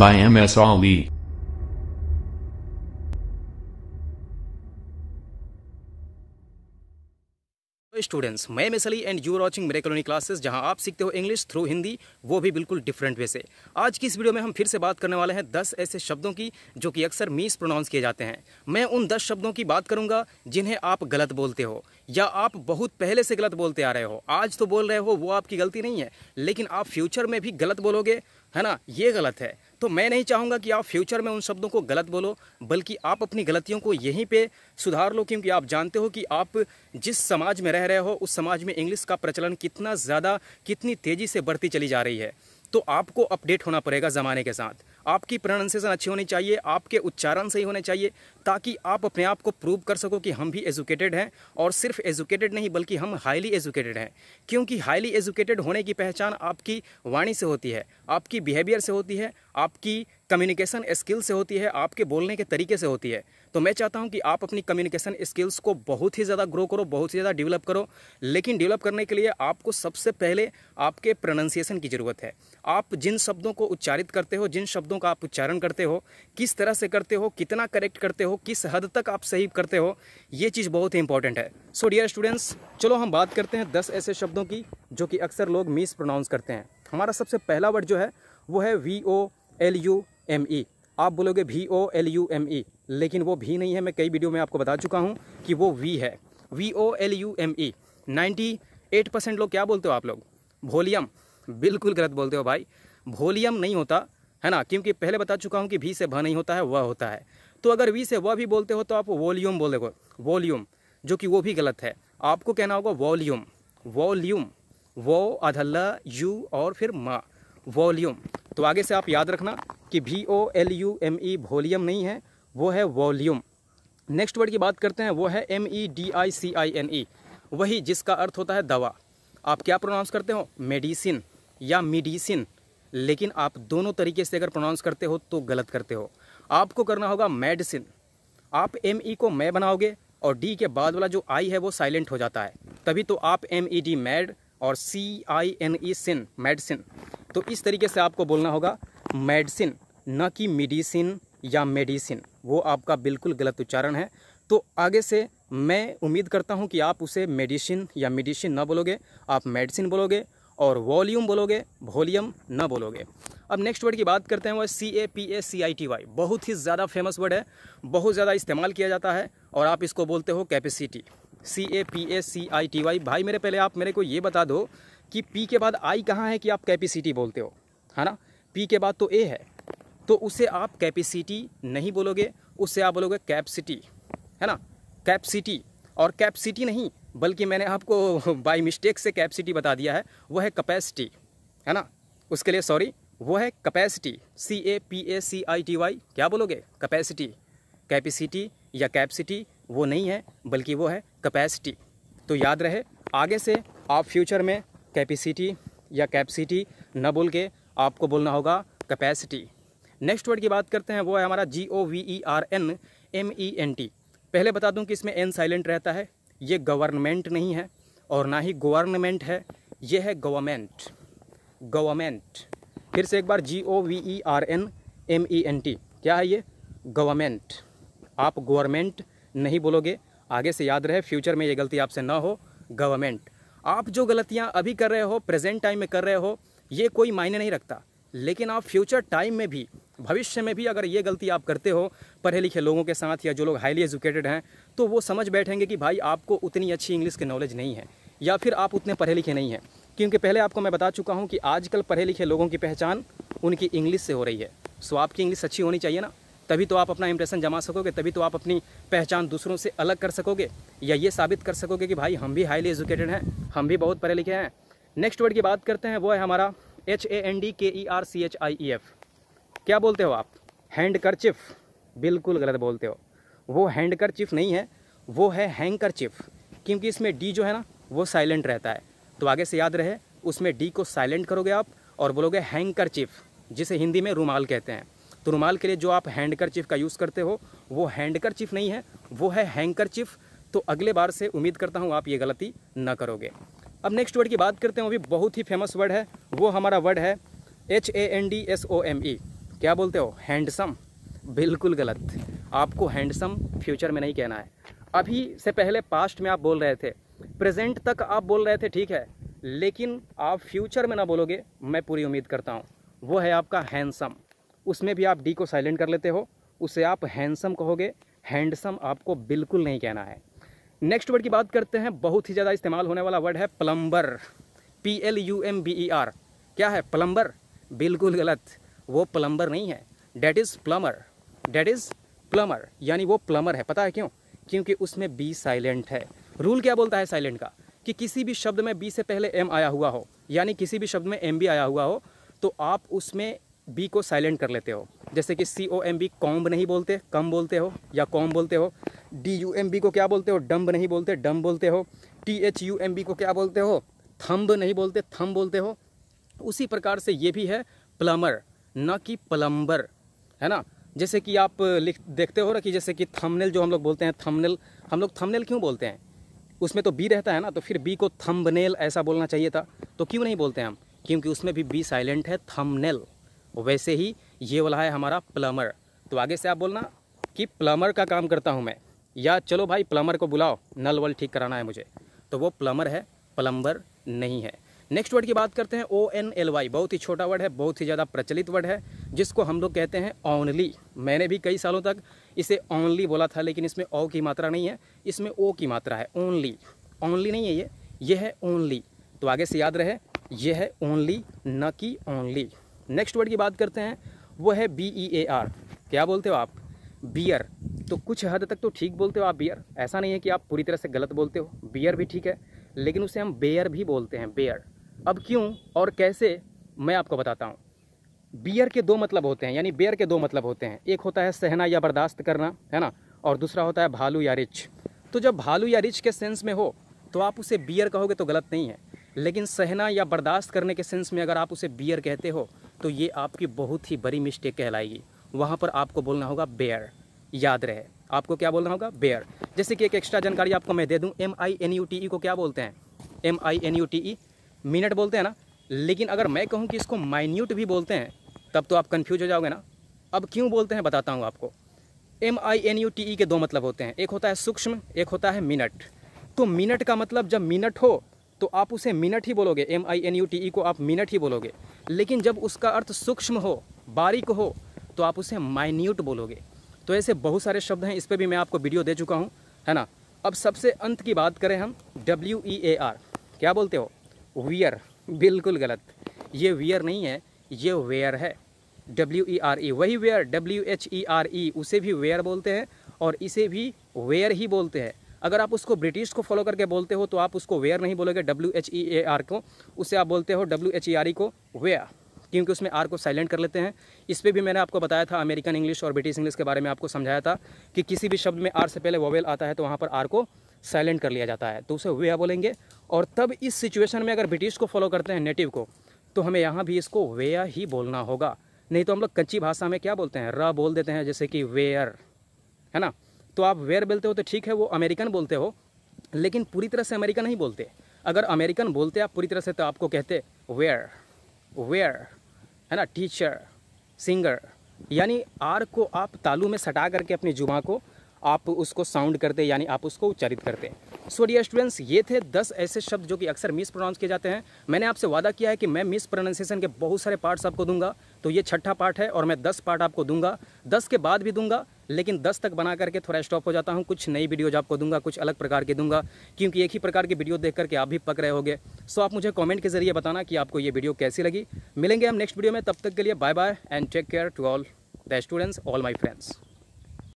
by M.S. Ali. Students मैं मिसली and you watching मेरे कॉलोनी क्लासेस जहां आप सीखते हो इंग्लिश थ्रू हिंदी वो भी बिल्कुल डिफरेंट वे से आज की इस वीडियो में हम फिर से बात करने वाले हैं 10 ऐसे शब्दों की जो कि अक्सर मिस प्रोनाउंस किए जाते हैं मैं उन 10 शब्दों की बात करूंगा जिन्हें आप गलत बोलते हो या आप बहुत पहले से गलत बोलते आ रहे हो आज तो बोल रहे हो वो आपकी गलती नहीं है लेकिन आप फ्यूचर में भी गलत बोलोगे है ना ये गलत है तो मैं नहीं चाहूँगा कि आप फ्यूचर में उन शब्दों को गलत बोलो बल्कि आप अपनी गलतियों को यहीं पे सुधार लो क्योंकि आप जानते हो कि आप जिस समाज में रह रहे हो उस समाज में इंग्लिश का प्रचलन कितना ज़्यादा कितनी तेज़ी से बढ़ती चली जा रही है तो आपको अपडेट होना पड़ेगा ज़माने के साथ आपकी प्रोनाउंसिएशन अच्छी होनी चाहिए आपके उच्चारण सही होने चाहिए ताकि आप अपने आप को प्रूव कर सको कि हम भी एजुकेटेड हैं और सिर्फ एजुकेटेड नहीं बल्कि हम हाईली एजुकेटेड हैं क्योंकि हाईली एजुकेटेड होने की पहचान आपकी वाणी से होती है आपकी बिहेवियर से होती है आपकी कम्युनिकेशन स्किल से होती है आपके बोलने के तरीके से होती है तो मैं चाहता हूं कि आप अपनी कम्युनिकेशन स्किल्स को बहुत ही ज़्यादा ग्रो करो बहुत ही ज़्यादा डेवलप करो लेकिन डेवलप करने के लिए आपको सबसे पहले आपके प्रोनंसिएशन की ज़रूरत है आप जिन शब्दों को उच्चारित करते हो जिन शब्दों का आप उच्चारण करते हो किस तरह से करते हो कितना करेक्ट करते हो हो किस हद तक आप सही करते हो ये चीज़ बहुत ही इंपॉर्टेंट है सो डियर स्टूडेंट्स चलो हम बात करते हैं दस ऐसे शब्दों की जो कि अक्सर लोग मिस प्रोनाउंस करते हैं हमारा सबसे पहला वर्ड जो है वो है V O L U M E आप बोलोगे V O L U M E लेकिन वो भी नहीं है मैं कई वीडियो में आपको बता चुका हूँ कि वो वी है V O L U M E ninety eight percent लोग क्या बोलते हो आप लोग वोलियम बिल्कुल गलत बोलते हो भाई वोलियम नहीं होता है ना क्योंकि पहले बता चुका हूँ कि भी से भ नहीं होता है वह होता है तो अगर वी से वह भी बोलते हो तो आप वॉल्यूम बोलेगे वॉल्यूम जो कि वो भी गलत है आपको कहना होगा वॉल्यूम वॉल्यूम वो अधल्ला यू और फिर माँ वॉल्यूम तो आगे से आप याद रखना कि V O L U M E volume नहीं है वो है वॉल्यूम नेक्स्ट वर्ड की बात करते हैं वो है M E D I C I N E वही जिसका अर्थ होता है दवा आप क्या प्रोनाउंस करते हो मेडिसिन या मेडिसिन लेकिन आप दोनों तरीके से अगर प्रोनाउंस करते हो तो गलत करते हो आपको करना होगा मेडिसिन आप एम ई e को मैं बनाओगे और डी के बाद वाला जो आई है वो साइलेंट हो जाता है तभी तो आप एम ई डी मैड और सी I N E sin medicine तो इस तरीके से आपको बोलना होगा मेडिसिन न कि मेडिसिन या मेडिसिन वो आपका बिल्कुल गलत उच्चारण है तो आगे से मैं उम्मीद करता हूँ कि आप उसे मेडिसिन या मेडिसिन ना बोलोगे आप मेडिसिन बोलोगे और वॉल्यूम बोलोगे वॉल्यूम ना बोलोगे अब नेक्स्ट वर्ड की बात करते हैं वो C A P A C I T Y बहुत ही ज़्यादा फेमस वर्ड है बहुत ज़्यादा इस्तेमाल किया जाता है और आप इसको बोलते हो capacity C A P A C I T Y भाई मेरे पहले आप मेरे को ये बता दो कि पी के बाद आई कहाँ है कि आप कैपेसिटी बोलते हो है ना पी के बाद तो ए है तो उसे आप कैपेसिटी नहीं बोलोगे उससे आप बोलोगे कैपसिटी है ना कैपसिटी और कैपसिटी नहीं बल्कि मैंने आपको बाय मिस्टेक से कैपेसिटी बता दिया है वो है कैपेसिटी है ना उसके लिए सॉरी वो है capacity C A P A C I T Y क्या बोलोगे कैपेसिटी कैपेसिटी या कैपेसिटी वो नहीं है बल्कि वो है कैपेसिटी तो याद रहे आगे से आप फ्यूचर में कैपेसिटी या कैपेसिटी न बोल के आपको बोलना होगा कैपेसिटी नेक्स्ट वर्ड की बात करते हैं वो है हमारा G O V E R N M E N T पहले बता दूं कि इसमें एन साइलेंट रहता है ये गवर्नमेंट नहीं है और ना ही गवर्नमेंट है ये है गवर्नमेंट गवर्नमेंट फिर से एक बार G O V E R N M E N T क्या है ये गवर्नमेंट आप गवर्नमेंट नहीं बोलोगे आगे से याद रहे फ्यूचर में ये गलती आपसे ना हो गवर्नमेंट आप जो गलतियाँ अभी कर रहे हो प्रेजेंट टाइम में कर रहे हो ये कोई मायने नहीं रखता लेकिन आप फ्यूचर टाइम में भी भविष्य में भी अगर ये गलती आप करते हो पढ़े लिखे लोगों के साथ या जो लोग हाईली एजुकेटेड हैं तो वो समझ बैठेंगे कि भाई आपको उतनी अच्छी इंग्लिश की नॉलेज नहीं है या फिर आप उतने पढ़े लिखे नहीं हैं क्योंकि पहले आपको मैं बता चुका हूँ कि आजकल पढ़े लिखे लोगों की पहचान उनकी इंग्लिश से हो रही है सो आपकी इंग्लिश अच्छी होनी चाहिए ना तभी तो आप अपना इंप्रेशन जमा सकोगे तभी तो आप अपनी पहचान दूसरों से अलग कर सकोगे या ये साबित कर सकोगे कि भाई हम भी हाईली एजुकेटेड हैं हम भी बहुत पढ़े लिखे हैं नेक्स्ट वर्ड की बात करते हैं वो है हमारा H A N D K E R C H I E F क्या बोलते हो आप हैंड करचिफ बिल्कुल गलत बोलते हो वो हैंड करचिफ नहीं है वो है हैंग करचिफ क्योंकि इसमें डी जो है ना वो साइलेंट रहता है तो आगे से याद रहे उसमें डी को साइलेंट करोगे आप और बोलोगे हैंग करचिफ जिसे हिंदी में रुमाल कहते हैं तो रुमाल के लिए जो आप हैंड करचिफ का यूज़ करते हो वो हैंड करचिफ नहीं है वो है हैंग करचिफ तो अगले बार से उम्मीद करता हूँ आप ये गलती ना करोगे अब नेक्स्ट वर्ड की बात करते हैं वो भी बहुत ही फेमस वर्ड है वो हमारा वर्ड है H A N D S O M E क्या बोलते हो हैंडसम बिल्कुल गलत आपको हैंडसम फ्यूचर में नहीं कहना है अभी से पहले पास्ट में आप बोल रहे थे प्रेजेंट तक आप बोल रहे थे ठीक है लेकिन आप फ्यूचर में ना बोलोगे मैं पूरी उम्मीद करता हूँ वो है आपका हैंडसम उसमें भी आप डी को साइलेंट कर लेते हो उसे आप हैंडसम कहोगे हैंडसम आपको बिल्कुल नहीं कहना है नेक्स्ट वर्ड की बात करते हैं बहुत ही ज़्यादा इस्तेमाल होने वाला वर्ड है plumber P L U M B E R क्या है प्लम्बर बिल्कुल गलत वो प्लम्बर नहीं है that is plumber that is plumber यानी वो प्लमर है पता है क्यों क्योंकि उसमें बी साइलेंट है रूल क्या बोलता है साइलेंट का कि किसी भी शब्द में बी से पहले एम आया हुआ हो यानी किसी भी शब्द में एम बी आया हुआ हो तो आप उसमें बी को साइलेंट कर लेते हो जैसे कि C O M B comb नहीं बोलते कम बोलते हो या कॉम बोलते हो डी यू एम बी को क्या बोलते हो डम्ब नहीं बोलते डम बोलते हो T H U M B को क्या बोलते हो थम्ब नहीं बोलते थम्ब बोलते हो उसी प्रकार से ये भी है प्लमर ना कि प्लम्बर है ना जैसे कि आप लिख देखते हो ना कि जैसे कि थंबनेल जो हम लोग बोलते हैं थंबनेल हम लोग थंबनेल क्यों बोलते हैं उसमें तो बी रहता है ना तो फिर बी को थंबनेल ऐसा बोलना चाहिए था तो क्यों नहीं बोलते हैं हम क्योंकि उसमें भी बी साइलेंट है थंबनेल वैसे ही ये वाला है हमारा प्लमर तो आगे से आप बोलना कि प्लमर का काम करता हूँ मैं या चलो भाई प्लमर को बुलाओ नल वल ठीक कराना है मुझे तो वो प्लमर है प्लम्बर नहीं है नेक्स्ट वर्ड की बात करते हैं ओ एन एल वाई बहुत ही छोटा वर्ड है बहुत ही ज़्यादा प्रचलित वर्ड है जिसको हम लोग कहते हैं ओनली मैंने भी कई सालों तक इसे ओनली बोला था लेकिन इसमें ओ की मात्रा नहीं है इसमें ओ की मात्रा है ओनली ओनली नहीं है ये ये है ओनली तो आगे से याद रहे ये है ओनली न कि ओनली नेक्स्ट वर्ड की बात करते हैं वो है बी ई ए आर क्या बोलते हो आप बियर तो कुछ हद तक तो ठीक बोलते हो आप बियर ऐसा नहीं है कि आप पूरी तरह से गलत बोलते हो बियर भी ठीक है लेकिन उसे हम बेयर भी बोलते हैं बेयर अब क्यों और कैसे मैं आपको बताता हूँ बियर के दो मतलब होते हैं यानी बेयर के दो मतलब होते हैं एक होता है सहना या बर्दाश्त करना है ना और दूसरा होता है भालू या रिच तो जब भालू या रिच के सेंस में हो तो आप उसे बियर कहोगे तो गलत नहीं है लेकिन सहना या बर्दाश्त करने के सेंस में अगर आप उसे बियर कहते हो तो ये आपकी बहुत ही बड़ी मिस्टेक कहलाएगी वहाँ पर आपको बोलना होगा बेयर याद रहे आपको क्या बोलना होगा बेयर जैसे कि एक एक्स्ट्रा जानकारी आपको मैं दे दूँ M I N U T E को क्या बोलते हैं M I N U T E minute बोलते हैं ना लेकिन अगर मैं कहूँ कि इसको माइन्यूट भी बोलते हैं तब तो आप कन्फ्यूज हो जाओगे ना अब क्यों बोलते हैं बताता हूँ आपको M I N U T E के दो मतलब होते हैं एक होता है सूक्ष्म एक होता है मिनट तो मिनट का मतलब जब मिनट हो तो आप उसे मिनट ही बोलोगे M I N U T E को आप मिनट ही बोलोगे लेकिन जब उसका अर्थ सूक्ष्म हो बारीक हो तो आप उसे माइन्यूट बोलोगे तो ऐसे बहुत सारे शब्द हैं इस पर भी मैं आपको वीडियो दे चुका हूँ है ना अब सबसे अंत की बात करें हम डब्ल्यू ई ए आर क्या बोलते हो वियर बिल्कुल गलत ये वियर नहीं है ये वेयर है डब्ल्यू ई आर ई वही where W H E R E उसे भी वेयर बोलते हैं और इसे भी वेयर ही बोलते हैं अगर आप उसको ब्रिटिश को फॉलो करके बोलते हो तो आप उसको वेयर नहीं बोलोगे W H E A R को उसे आप बोलते हो W H E R E को वेयर क्योंकि उसमें आर को साइलेंट कर लेते हैं इस पर भी मैंने आपको बताया था अमेरिकन इंग्लिश और ब्रिटिश इंग्लिश के बारे में आपको समझाया था कि किसी भी शब्द में आर से पहले वोवेल आता है तो वहाँ पर आर को साइलेंट कर लिया जाता है तो उसे वे बोलेंगे और तब इस सिचुएशन में अगर ब्रिटिश को फॉलो करते हैं नेटिव को तो हमें यहाँ भी इसको वेया ही बोलना होगा नहीं तो हम लोग कच्ची भाषा में क्या बोलते हैं र बोल देते हैं जैसे कि वेयर है ना तो आप वेयर बोलते हो तो ठीक है वो अमेरिकन बोलते हो लेकिन पूरी तरह से अमेरिकन नहीं बोलते अगर अमेरिकन बोलते आप पूरी तरह से तो आपको कहते वेयर वेयर है ना टीचर सिंगर यानी आर को आप तालू में सटा करके अपनी जुमा को आप उसको साउंड करते यानी आप उसको उच्चारित करते सो डियर स्टूडेंट्स ये थे दस ऐसे शब्द जो कि अक्सर मिस प्रोनाउंस किए जाते हैं मैंने आपसे वादा किया है कि मैं मिस प्रोनाउंसिएशन के बहुत सारे पार्ट्स आपको दूंगा तो ये छठा पार्ट है और मैं दस पार्ट आपको दूंगा दस के बाद भी दूंगा लेकिन 10 तक बना करके थोड़ा स्टॉप हो जाता हूँ कुछ नई वीडियोज आपको दूंगा कुछ अलग प्रकार की दूंगा क्योंकि एक ही प्रकार की वीडियो देख करके आप भी पक रहे होंगे सो आप मुझे कॉमेंट के जरिए बताना कि आपको ये वीडियो कैसी लगी मिलेंगे हम नेक्स्ट वीडियो में तब तक के लिए bye bye and take care to all the students all my friends